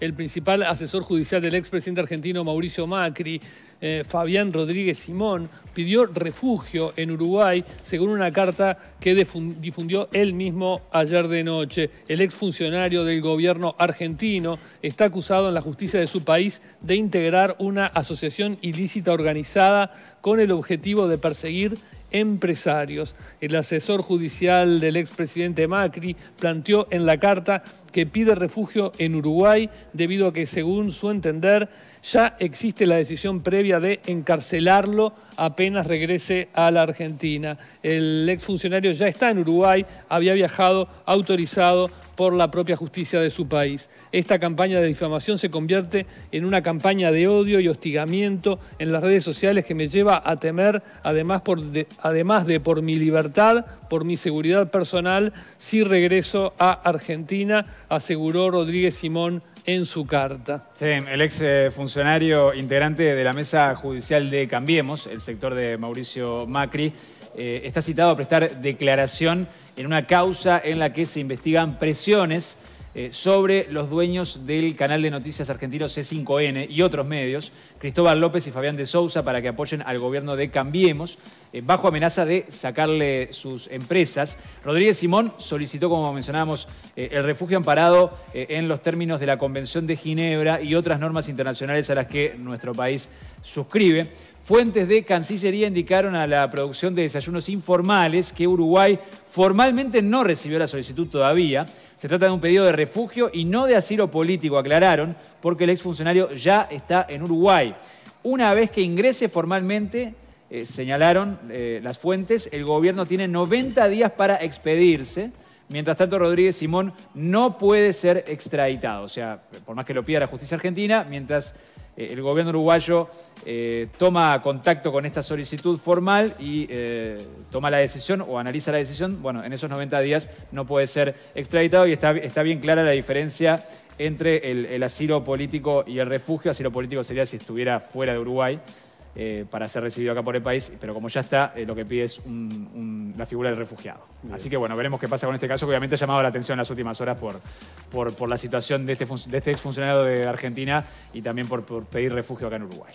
el principal asesor judicial del expresidente argentino Mauricio Macri, eh, Fabián Rodríguez Simón, pidió refugio en Uruguay según una carta que difundió él mismo ayer de noche. El exfuncionario del gobierno argentino está acusado en la justicia de su país de integrar una asociación ilícita organizada con el objetivo de perseguir empresarios. El asesor judicial del expresidente Macri planteó en la carta que pide refugio en Uruguay debido a que, según su entender, ya existe la decisión previa de encarcelarlo apenas regrese a la Argentina. El exfuncionario ya está en Uruguay, había viajado autorizado por la propia justicia de su país. Esta campaña de difamación se convierte en una campaña de odio y hostigamiento en las redes sociales que me lleva a temer, además, de, además de por mi libertad, por mi seguridad personal, si regreso a Argentina, aseguró Rodríguez Simón en su carta. Sí, el ex eh, funcionario integrante de la mesa judicial de Cambiemos, el sector de Mauricio Macri, eh, está citado a prestar declaración en una causa en la que se investigan presiones eh, sobre los dueños del canal de noticias argentino C5N y otros medios, Cristóbal López y Fabián de Sousa, para que apoyen al gobierno de Cambiemos, eh, bajo amenaza de sacarle sus empresas. Rodríguez Simón solicitó, como mencionábamos, el refugio amparado en los términos de la Convención de Ginebra y otras normas internacionales a las que nuestro país suscribe. Fuentes de Cancillería indicaron a la producción de desayunos informales que Uruguay formalmente no recibió la solicitud todavía. Se trata de un pedido de refugio y no de asilo político, aclararon, porque el exfuncionario ya está en Uruguay. Una vez que ingrese formalmente, eh, señalaron eh, las fuentes, el gobierno tiene 90 días para expedirse. Mientras tanto, Rodríguez Simón no puede ser extraditado. O sea, por más que lo pida la justicia argentina, mientras eh, el gobierno uruguayo eh, toma contacto con esta solicitud formal y eh, toma la decisión o analiza la decisión, bueno, en esos 90 días no puede ser extraditado y está, bien clara la diferencia entre el asilo político y el refugio. Asilo político sería si estuviera fuera de Uruguay. Eh, para ser recibido acá por el país, pero como ya está, eh, lo que pide es la figura del refugiado. Así que bueno, veremos qué pasa con este caso, que obviamente ha llamado la atención en las últimas horas por, la situación de este, este exfuncionario de Argentina y también por pedir refugio acá en Uruguay.